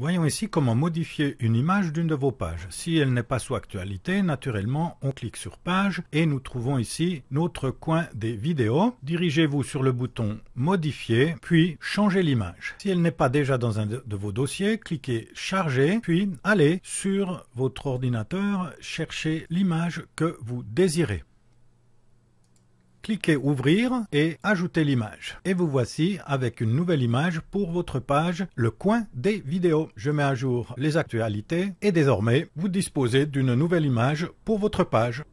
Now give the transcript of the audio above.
Voyons ici comment modifier une image d'une de vos pages. Si elle n'est pas sous actualité, naturellement, on clique sur page et nous trouvons ici notre coin des vidéos. Dirigez-vous sur le bouton modifier, puis changer l'image. Si elle n'est pas déjà dans un de vos dossiers, cliquez charger, puis allez sur votre ordinateur chercher l'image que vous désirez cliquez Ouvrir et Ajouter l'image. Et vous voici avec une nouvelle image pour votre page Le coin des vidéos. Je mets à jour les actualités et désormais vous disposez d'une nouvelle image pour votre page.